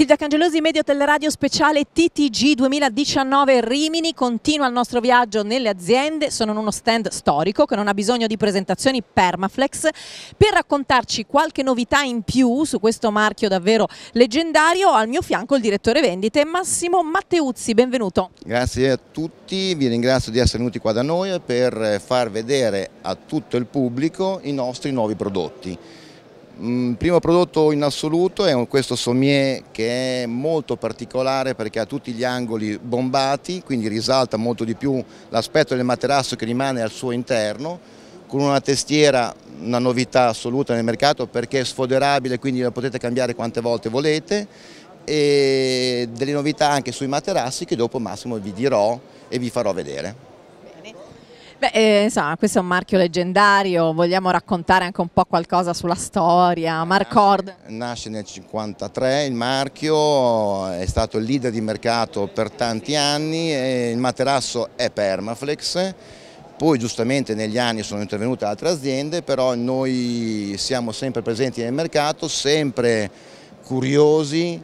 Silvia Cangelosi, Medio Teleradio Speciale TTG 2019 Rimini, continua il nostro viaggio nelle aziende, sono in uno stand storico che non ha bisogno di presentazioni Permaflex, per raccontarci qualche novità in più su questo marchio davvero leggendario, al mio fianco il direttore vendite Massimo Matteuzzi, benvenuto. Grazie a tutti, vi ringrazio di essere venuti qua da noi per far vedere a tutto il pubblico i nostri nuovi prodotti Mm, primo prodotto in assoluto è questo sommier che è molto particolare perché ha tutti gli angoli bombati, quindi risalta molto di più l'aspetto del materasso che rimane al suo interno, con una testiera, una novità assoluta nel mercato perché è sfoderabile, quindi la potete cambiare quante volte volete, e delle novità anche sui materassi che dopo Massimo vi dirò e vi farò vedere. Beh, eh, insomma, questo è un marchio leggendario, vogliamo raccontare anche un po' qualcosa sulla storia. Eh, Marcord. Nasce nel 1953, il marchio è stato il leader di mercato per tanti anni, il materasso è Permaflex. Poi giustamente negli anni sono intervenute altre aziende, però noi siamo sempre presenti nel mercato, sempre curiosi,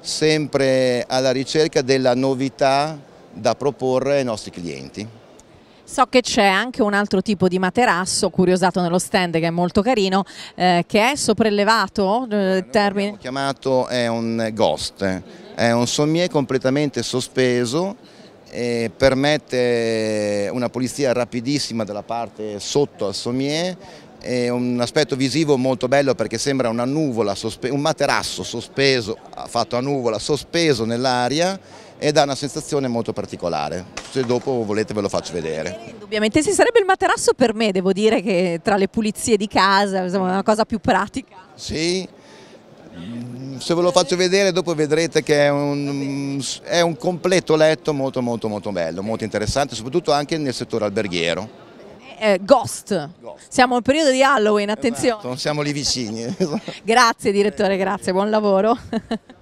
sempre alla ricerca della novità da proporre ai nostri clienti. So che c'è anche un altro tipo di materasso curiosato nello stand che è molto carino, eh, che è sopraelevato. Eh, chiamato è un ghost, è un sommier completamente sospeso E permette una pulizia rapidissima della parte sotto al sommier è un aspetto visivo molto bello perché sembra una nuvola, un materasso sospeso, fatto a nuvola, sospeso nell'aria ed ha una sensazione molto particolare. Se dopo volete ve lo faccio vedere. Eh, indubbiamente sì, sarebbe il materasso per me, devo dire che tra le pulizie di casa, è una cosa più pratica. Sì, mm, se ve lo faccio vedere dopo vedrete che è un, è un, completo letto molto molto molto bello, molto interessante, soprattutto anche nel settore alberghiero. Eh, ghost. ghost. siamo al periodo di Halloween, attenzione. Esatto, siamo lì vicini. Grazie direttore, grazie, buon lavoro.